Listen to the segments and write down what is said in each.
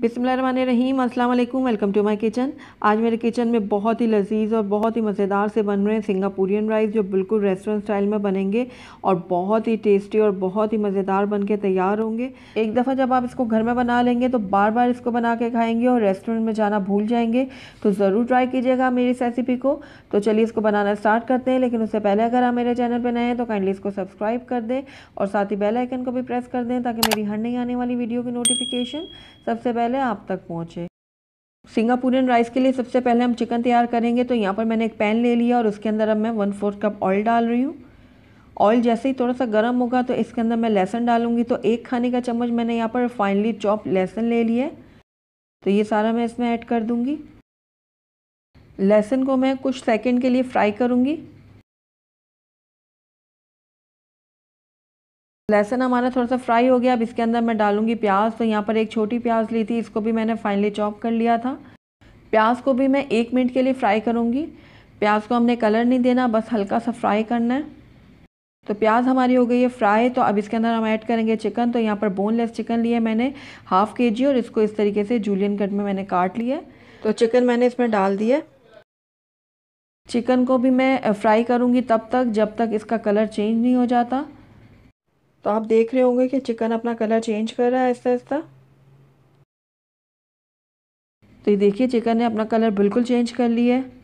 बिसमीम अल्लाम welcome to my kitchen आज मेरे किचन में बहुत ही लजीज और बहुत ही मज़ेदार से बन रहे हैं सिंगापुरियन राइस जो बिल्कुल रेस्टोरेंट स्टाइल में बनेंगे और बहुत ही टेस्टी और बहुत ही मज़ेदार बन के तैयार होंगे एक दफ़ा जब आप इसको घर में बना लेंगे तो बार बार इसको बना के खाएँगे और रेस्टोरेंट में जाना भूल जाएंगे तो ज़रूर ट्राई कीजिएगा मेरी इस रेसिपी को तो चलिए इसको बनाना स्टार्ट करते हैं लेकिन उससे पहले अगर आप मेरे चैनल पर नए हैं तो काइंडली इसको सब्सक्राइब कर दें और साथ ही बेलाइकन को भी प्रेस कर दें ताकि मेरी हर नहीं आने वाली वीडियो की नोटिफिकेशन सबसे पहले आप तक पहुँचे सिंगापुरियन राइस के लिए सबसे पहले हम चिकन तैयार करेंगे तो यहाँ पर मैंने एक पैन ले लिया और उसके अंदर अब मैं वन फोर्थ कप ऑयल डाल रही हूँ ऑयल जैसे ही थोड़ा सा गर्म होगा तो इसके अंदर मैं लहसन डालूंगी तो एक खाने का चम्मच मैंने यहाँ पर फाइनली चॉप लहसन ले लिया तो ये सारा मैं इसमें ऐड कर दूँगी लहसुन को मैं कुछ सेकेंड के लिए फ्राई करूँगी लहसन हमारा थोड़ा सा फ्राई हो गया अब इसके अंदर मैं डालूँगी प्याज तो यहाँ पर एक छोटी प्याज ली थी इसको भी मैंने फाइनली चॉप कर लिया था प्याज को भी मैं एक मिनट के लिए फ्राई करूँगी प्याज को हमने कलर नहीं देना बस हल्का सा फ्राई करना है तो प्याज हमारी हो गई है फ्राई तो अब इसके अंदर हम ऐड करेंगे चिकन तो यहाँ पर बोनलेस चिकन लिए मैंने हाफ़ के जी और इसको इस तरीके से जूलियन कट में मैंने काट लिया तो चिकन मैंने इसमें डाल दिया चिकन को भी मैं फ्राई करूँगी तब तक जब तक इसका कलर चेंज नहीं हो जाता तो आप देख रहे होंगे कि चिकन अपना कलर चेंज कर रहा है ऐसा ऐसा तो ये देखिए चिकन ने अपना कलर बिल्कुल चेंज कर लिया है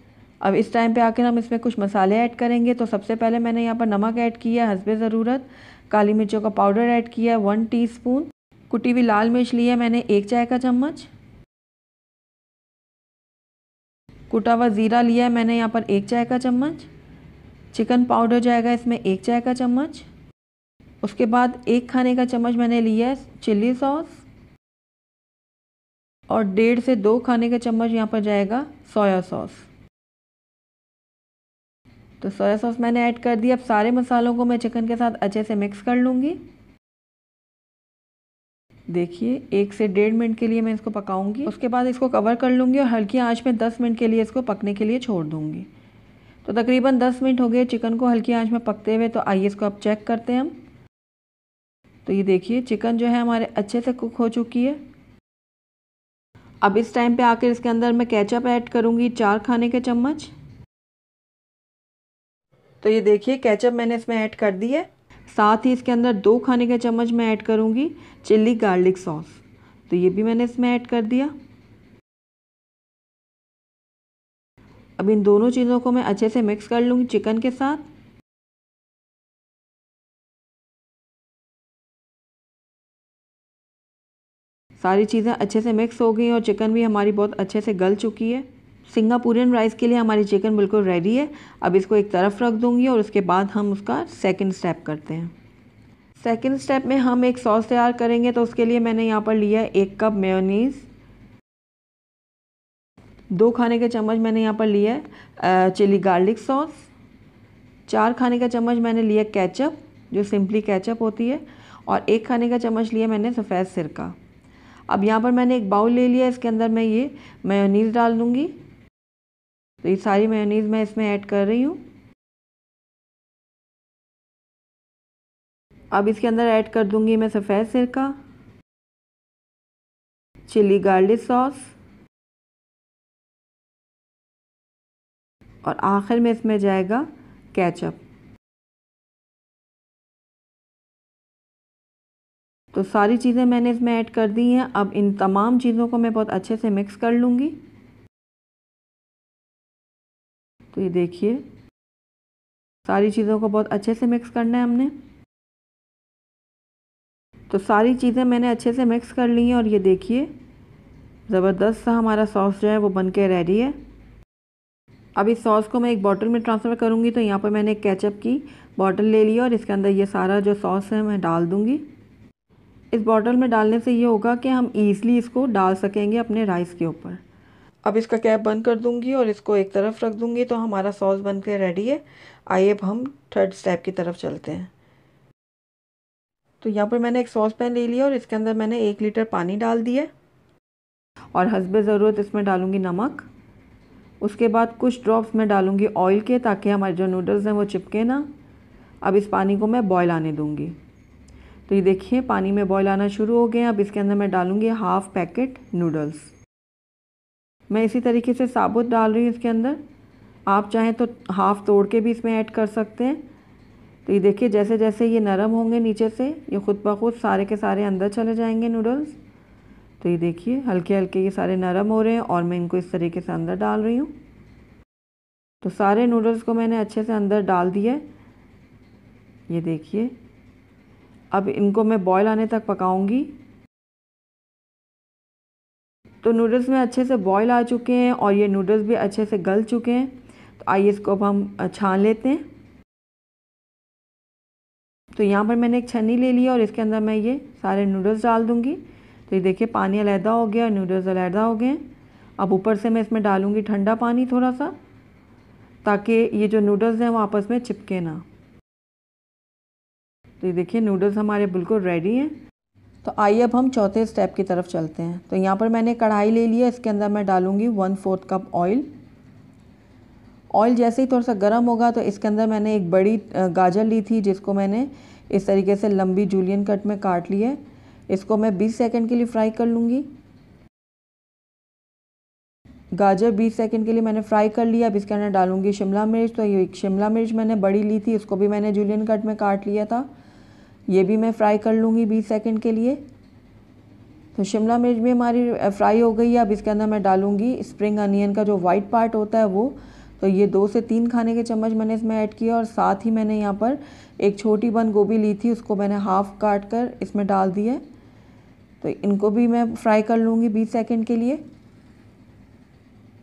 अब इस टाइम पे आकर हम इसमें कुछ मसाले ऐड करेंगे तो सबसे पहले मैंने यहाँ पर नमक ऐड किया है हंसबे ज़रूरत काली मिर्चों का पाउडर ऐड किया है वन टी स्पून कुटी हुई लाल मिर्च ली है मैंने एक चाय का चम्मच कुटा हुआ ज़ीरा लिया है मैंने यहाँ पर एक चाय का चम्मच चिकन पाउडर जाएगा इसमें एक चाय का चम्मच उसके बाद एक खाने का चम्मच मैंने लिया है चिल्ली सॉस और डेढ़ से दो खाने का चम्मच यहाँ पर जाएगा सोया सॉस तो सोया सॉस मैंने ऐड कर दिया अब सारे मसालों को मैं चिकन के साथ अच्छे से मिक्स कर लूँगी देखिए एक से डेढ़ मिनट के लिए मैं इसको पकाऊंगी उसके बाद इसको कवर कर लूँगी और हल्की आंच में दस मिनट के लिए इसको पकने के लिए छोड़ दूँगी तो तकरीबन दस मिनट हो गए चिकन को हल्की आंच में पकते हुए तो आइए इसको अब चेक करते हैं हम तो ये देखिए चिकन जो है हमारे अच्छे से कुक हो चुकी है अब इस टाइम पे आकर इसके अंदर मैं कैचअप ऐड करूँगी चार खाने के चम्मच तो ये देखिए कैचअप मैंने इसमें ऐड कर दी है साथ ही इसके अंदर दो खाने के चम्मच मैं ऐड करूँगी चिल्ली गार्लिक सॉस तो ये भी मैंने इसमें ऐड कर दिया अब इन दोनों चीज़ों को मैं अच्छे से मिक्स कर लूँगी चिकन के साथ सारी चीज़ें अच्छे से मिक्स हो गई और चिकन भी हमारी बहुत अच्छे से गल चुकी है सिंगापुरियन राइस के लिए हमारी चिकन बिल्कुल रेडी है अब इसको एक तरफ रख दूँगी और उसके बाद हम उसका सेकेंड स्टेप करते हैं सेकेंड स्टेप में हम एक सॉस तैयार करेंगे तो उसके लिए मैंने यहाँ पर लिया एक कप मेयोनीज़ दो खाने के चम्मच मैंने यहाँ पर लिया है चिली गार्लिक सॉस चार खाने का चम्मच मैंने लिया कैचअप जो सिंपली कैचअप होती है और एक खाने का चम्मच लिया मैंने सफ़ेद सिरका अब यहाँ पर मैंने एक बाउल ले लिया इसके अंदर मैं ये मेयोनीज़ डाल दूँगी तो ये सारी मेयोनीज़ मैं इसमें ऐड कर रही हूँ अब इसके अंदर ऐड कर दूँगी मैं सफ़ेद सिरका चिली गार्लिक सॉस और आखिर में इसमें जाएगा केचप तो सारी चीज़ें मैंने इसमें ऐड कर दी हैं अब इन तमाम चीज़ों को मैं बहुत अच्छे से मिक्स कर लूँगी तो ये देखिए सारी चीज़ों को बहुत अच्छे से मिक्स करना है हमने तो सारी चीज़ें मैंने अच्छे से मिक्स कर ली हैं और ये देखिए ज़बरदस्त सा हमारा सॉस जो है वो बन के रेडी है अब इस सॉस को मैं एक बॉटल में ट्रांसफ़र करूँगी तो यहाँ पर मैंने एक कैचअप की बॉटल ले ली और इसके अंदर ये सारा जो सॉस है मैं डाल दूँगी इस बॉटल में डालने से ये होगा कि हम ईजली इसको डाल सकेंगे अपने राइस के ऊपर अब इसका कैप बंद कर दूंगी और इसको एक तरफ रख दूंगी तो हमारा सॉस बन के रेडी है आइए अब हम थर्ड स्टेप की तरफ चलते हैं तो यहाँ पर मैंने एक सॉस पैन ले लिया और इसके अंदर मैंने एक लीटर पानी डाल दिया और हंसब ज़रूरत इसमें डालूँगी नमक उसके बाद कुछ ड्रॉप्स मैं डालूँगी ऑयल के ताकि हमारे जो नूडल्स हैं वो चिपके ना अब इस पानी को मैं बॉयल आने दूँगी तो ये देखिए पानी में बॉयल आना शुरू हो गए अब इसके अंदर मैं डालूंगी हाफ़ पैकेट नूडल्स मैं इसी तरीके से साबुत डाल रही हूँ इसके अंदर आप चाहें तो हाफ़ तोड़ के भी इसमें ऐड कर सकते हैं तो ये देखिए जैसे जैसे ये नरम होंगे नीचे से ये खुद ब खुद सारे के सारे अंदर चले जाएंगे नूडल्स तो ये देखिए हल्के हल्के ये सारे नरम हो रहे हैं और मैं इनको इस तरीके से अंदर डाल रही हूँ तो सारे नूडल्स को मैंने अच्छे से अंदर डाल दिया ये देखिए अब इनको मैं बॉयल आने तक पकाऊंगी तो नूडल्स में अच्छे से बॉयल आ चुके हैं और ये नूडल्स भी अच्छे से गल चुके हैं तो आइए इसको अब हम छान लेते हैं तो यहाँ पर मैंने एक छन्नी ले ली और इसके अंदर मैं ये सारे नूडल्स डाल दूँगी तो ये देखिए पानी अलहदा हो गया नूडल्स अलहदा हो गए अब ऊपर से मैं इसमें डालूँगी ठंडा पानी थोड़ा सा ताकि ये जो नूडल्स हैं वो आपस में चिपके ना तो ये देखिए नूडल्स हमारे बिल्कुल रेडी हैं तो आइए अब हम चौथे स्टेप की तरफ चलते हैं तो यहाँ पर मैंने कढ़ाई ले लिया इसके अंदर मैं डालूँगी one fourth cup oil oil जैसे ही थोड़ा सा गर्म होगा तो इसके अंदर मैंने एक बड़ी गाजर ली थी जिसको मैंने इस तरीके से लंबी जूलियन कट में काट ली है इसको मैं 20 सेकंड के लिए फ्राई कर लूँगी गाजर 20 सेकंड के लिए मैंने फ्राई कर लिया अब इसके अंदर डालूंगी शिमला मिर्च तो ये शिमला मिर्च मैंने बड़ी ली थी इसको भी मैंने जूलियन कट में काट लिया था ये भी मैं फ्राई कर लूँगी बीस सेकेंड के लिए तो शिमला मिर्च भी हमारी फ्राई हो गई है अब इसके अंदर मैं डालूँगी स्प्रिंग अनियन का जो वाइट पार्ट होता है वो तो ये दो से तीन खाने के चम्मच मैंने इसमें ऐड किया और साथ ही मैंने यहाँ पर एक छोटी बंद गोभी ली थी उसको मैंने हाफ़ काट कर इसमें डाल दिया तो इनको भी मैं फ्राई कर लूँगी बीस सेकेंड के लिए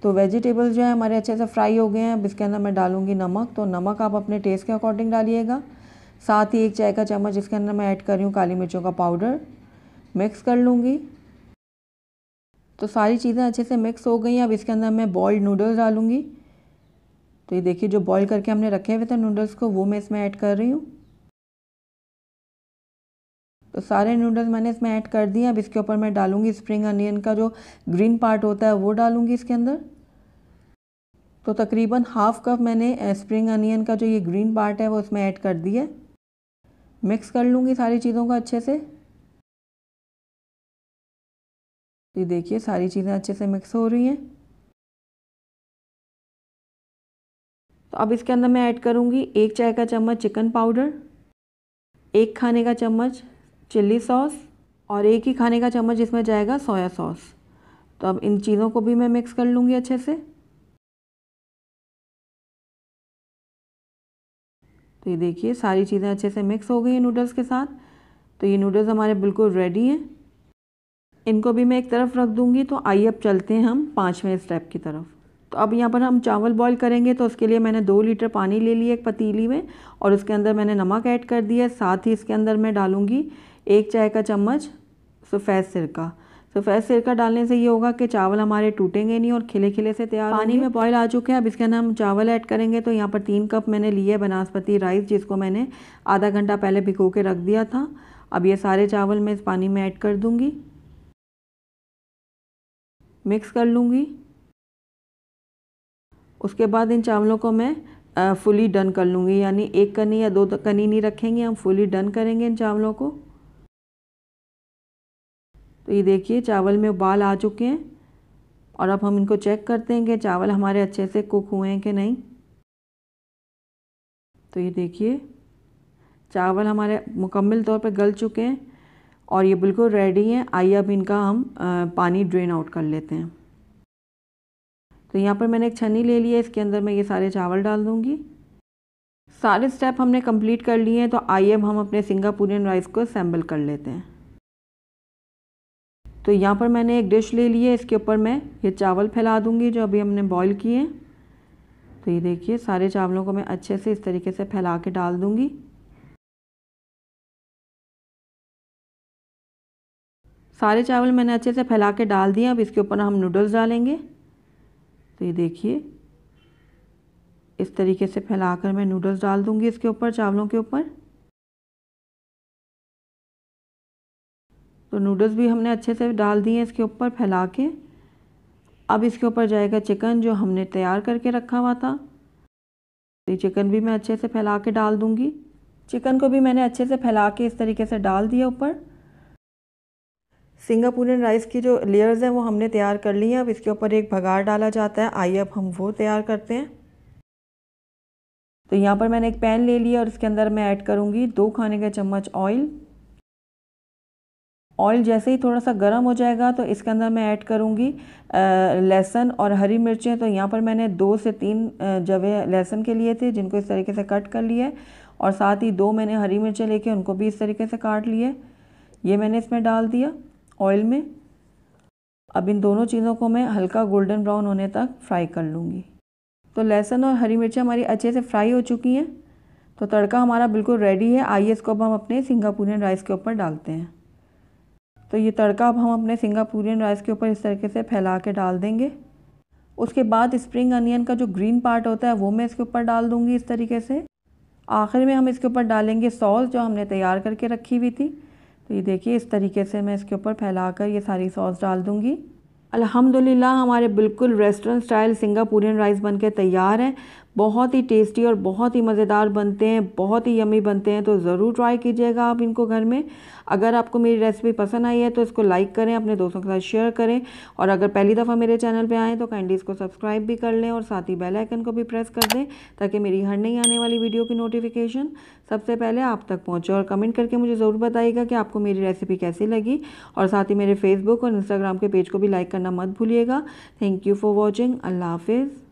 तो वेजिटेबल्स जो है हमारे अच्छे से फ्राई हो गए हैं अब इसके अंदर मैं डालूँगी नमक तो नमक आप अपने टेस्ट के अकॉर्डिंग डालिएगा साथ ही एक चाय का चम्मच जिसके अंदर मैं ऐड कर रही हूँ काली मिर्चों का पाउडर मिक्स कर लूँगी तो सारी चीज़ें अच्छे से मिक्स हो गई अब इसके अंदर मैं बॉयल्ड नूडल्स डालूँगी तो ये देखिए जो बॉईल करके हमने रखे हुए थे नूडल्स को वो मैं इसमें ऐड कर रही हूँ तो सारे नूडल्स मैंने इसमें ऐड कर दिए अब इसके ऊपर मैं डालूँगी स्प्रिंग अनियन का जो ग्रीन पार्ट होता है वो डालूँगी इसके अंदर तो तकरीबन हाफ कप मैंने स्प्रिंग अनियन का जो ये ग्रीन पार्ट है वो इसमें ऐड कर दिया है मिक्स कर लूँगी सारी चीज़ों का अच्छे से ये देखिए सारी चीज़ें अच्छे से मिक्स हो रही हैं तो अब इसके अंदर मैं ऐड करूँगी एक चाय का चम्मच चिकन पाउडर एक खाने का चम्मच चिल्ली सॉस और एक ही खाने का चम्मच इसमें जाएगा सोया सॉस तो अब इन चीज़ों को भी मैं मिक्स कर लूँगी अच्छे से तो ये देखिए सारी चीज़ें अच्छे से मिक्स हो गई है नूडल्स के साथ तो ये नूडल्स हमारे बिल्कुल रेडी हैं इनको भी मैं एक तरफ रख दूँगी तो आइए अब चलते हैं हम पाँचवें स्टेप की तरफ तो अब यहाँ पर हम चावल बॉईल करेंगे तो उसके लिए मैंने दो लीटर पानी ले लिया एक पतीली में और उसके अंदर मैंने नमक ऐड कर दिया साथ ही इसके अंदर मैं डालूँगी एक चाय का चम्मच सफ़ेद तो सिरका तो सफ़ेद सिरका डालने से ये होगा कि चावल हमारे टूटेंगे नहीं और खिले खिले से तैयार पानी में बॉयल आ चुके हैं अब इसके अंदर हम चावल ऐड करेंगे तो यहाँ पर तीन कप मैंने लिए बनास्पति राइस जिसको मैंने आधा घंटा पहले भिगो के रख दिया था अब ये सारे चावल मैं इस पानी में ऐड कर दूँगी मिक्स कर लूँगी उसके बाद इन चावलों को मैं फुली डन कर लूँगी यानी एक कनी या दो कनी नहीं रखेंगे हम फुली डन करेंगे इन चावलों को तो ये देखिए चावल में उबाल आ चुके हैं और अब हम इनको चेक करते हैं कि चावल हमारे अच्छे से कुक हुए हैं कि नहीं तो ये देखिए चावल हमारे मुकम्मल तौर पर गल चुके हैं और ये बिल्कुल रेडी हैं आइए अब इनका हम आ, पानी ड्रेन आउट कर लेते हैं तो यहाँ पर मैंने एक छन्नी ले ली है इसके अंदर मैं ये सारे चावल डाल दूँगी सारे स्टेप हमने कंप्लीट कर लिए हैं तो आइए अब हम अपने सिंगापुरियन राइस को असेंबल कर लेते हैं तो यहाँ पर मैंने एक डिश ले ली है इसके ऊपर मैं ये चावल फैला दूँगी जो अभी हमने बॉईल किए हैं तो ये देखिए सारे चावलों को मैं अच्छे से इस तरीके से फैला के डाल दूँगी सारे चावल मैंने अच्छे से फैला के डाल दिए अब इसके ऊपर हम नूडल्स डालेंगे तो ये देखिए इस तरीके से फैला मैं नूडल्स डाल दूँगी इसके ऊपर चावलों के ऊपर तो नूडल्स भी हमने अच्छे से डाल दिए इसके ऊपर फैला के अब इसके ऊपर जाएगा चिकन जो हमने तैयार करके रखा हुआ था तो चिकन भी मैं अच्छे से फैला के डाल दूँगी चिकन को भी मैंने अच्छे से फैला के इस तरीके से डाल दिया ऊपर सिंगापुरियन राइस की जो लेयर्स हैं वो हमने तैयार कर ली हैं अब इसके ऊपर एक भगार डाला जाता है आइए अब हम वो तैयार करते हैं तो यहाँ पर मैंने एक पैन ले लिया और इसके अंदर मैं ऐड करूँगी दो खाने का चम्मच ऑयल ऑयल जैसे ही थोड़ा सा गर्म हो जाएगा तो इसके अंदर मैं ऐड करूँगी लहसन और हरी मिर्चें तो यहाँ पर मैंने दो से तीन जवे लहसन के लिए थे जिनको इस तरीके से कट कर लिए और साथ ही दो मैंने हरी मिर्चें लेके उनको भी इस तरीके से काट लिए ये मैंने इसमें डाल दिया ऑयल में अब इन दोनों चीज़ों को मैं हल्का गोल्डन ब्राउन होने तक फ्राई कर लूँगी तो लहसुन और हरी मिर्चें हमारी अच्छे से फ्राई हो चुकी हैं तो तड़का हमारा बिल्कुल रेडी है आइए इसको अब हम अपने सिंगापुरियन राइस के ऊपर डालते हैं तो ये तड़का अब हम अपने सिंगापुरियन राइस के ऊपर इस तरीके से फैला के डाल देंगे उसके बाद स्प्रिंग अनियन का जो ग्रीन पार्ट होता है वो मैं इसके ऊपर डाल दूँगी इस तरीके से आखिर में हम इसके ऊपर डालेंगे सॉस जो हमने तैयार करके रखी हुई थी तो ये देखिए इस तरीके से मैं इसके ऊपर फैला कर ये सारी सॉस डाल दूँगी अल्हम्दुलिल्लाह हमारे बिल्कुल रेस्टोरेंट स्टाइल सिंगापुरियन राइस बनके तैयार हैं बहुत ही टेस्टी और बहुत ही मज़ेदार बनते हैं बहुत ही यमी बनते हैं तो ज़रूर ट्राई कीजिएगा आप इनको घर में अगर आपको मेरी रेसिपी पसंद आई है तो इसको लाइक करें अपने दोस्तों के साथ शेयर करें और अगर पहली दफ़ा मेरे चैनल पर आएँ तो कैंडी इसको सब्सक्राइब भी कर लें और साथ ही बेलाइकन को भी प्रेस कर दें ताकि मेरी हर नहीं आने वाली वीडियो की नोटिफिकेशन सबसे पहले आप तक पहुँचे और कमेंट करके मुझे ज़रूर बताइएगा कि आपको मेरी रेसिपी कैसी लगी और साथ ही मेरे फेसबुक और इंस्टाग्राम के पेज को भी लाइक करना मत भूलिएगा थैंक यू फॉर वॉचिंग अल्लाह हाफिज़